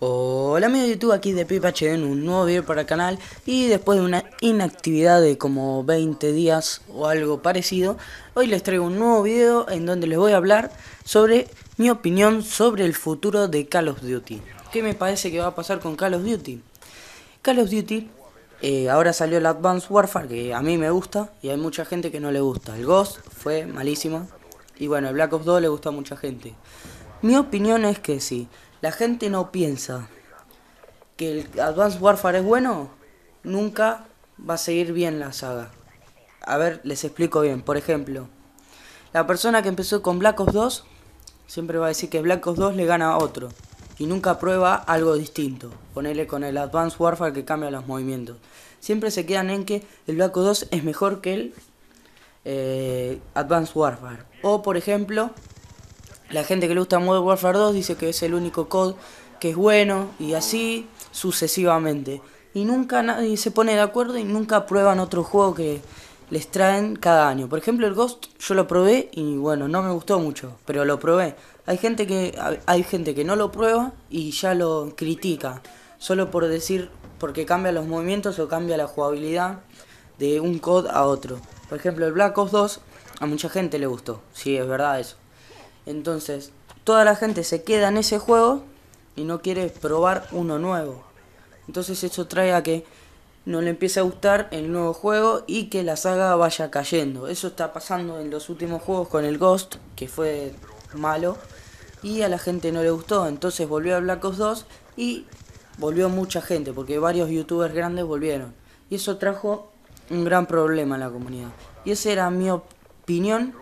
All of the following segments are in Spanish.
Hola amigos de YouTube, aquí de Pipache en un nuevo video para el canal y después de una inactividad de como 20 días o algo parecido, hoy les traigo un nuevo video en donde les voy a hablar sobre mi opinión sobre el futuro de Call of Duty. ¿Qué me parece que va a pasar con Call of Duty? Call of Duty, eh, ahora salió el Advanced Warfare que a mí me gusta y hay mucha gente que no le gusta. El Ghost fue malísimo y bueno, el Black Ops 2 le gusta a mucha gente. Mi opinión es que sí la gente no piensa que el Advanced Warfare es bueno, nunca va a seguir bien la saga. A ver, les explico bien. Por ejemplo, la persona que empezó con Black Ops 2 siempre va a decir que Black Ops 2 le gana a otro y nunca prueba algo distinto. Ponele con el Advanced Warfare que cambia los movimientos. Siempre se quedan en que el Black Ops 2 es mejor que el eh, Advanced Warfare. O por ejemplo, la gente que le gusta Modern Warfare 2 dice que es el único COD que es bueno y así sucesivamente. Y nunca nadie se pone de acuerdo y nunca prueban otro juego que les traen cada año. Por ejemplo, el Ghost yo lo probé y bueno, no me gustó mucho, pero lo probé. Hay gente que hay gente que no lo prueba y ya lo critica solo por decir porque cambia los movimientos o cambia la jugabilidad de un COD a otro. Por ejemplo, el Black Ops 2 a mucha gente le gustó. Sí, es verdad eso. Entonces, toda la gente se queda en ese juego y no quiere probar uno nuevo. Entonces eso trae a que no le empiece a gustar el nuevo juego y que la saga vaya cayendo. Eso está pasando en los últimos juegos con el Ghost, que fue malo, y a la gente no le gustó. Entonces volvió a Black Ops 2 y volvió mucha gente, porque varios youtubers grandes volvieron. Y eso trajo un gran problema en la comunidad. Y esa era mi opinión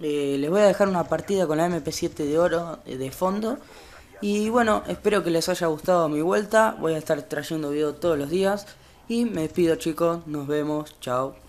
eh, les voy a dejar una partida con la MP7 de oro eh, de fondo. Y bueno, espero que les haya gustado mi vuelta. Voy a estar trayendo video todos los días. Y me despido chicos, nos vemos, chao.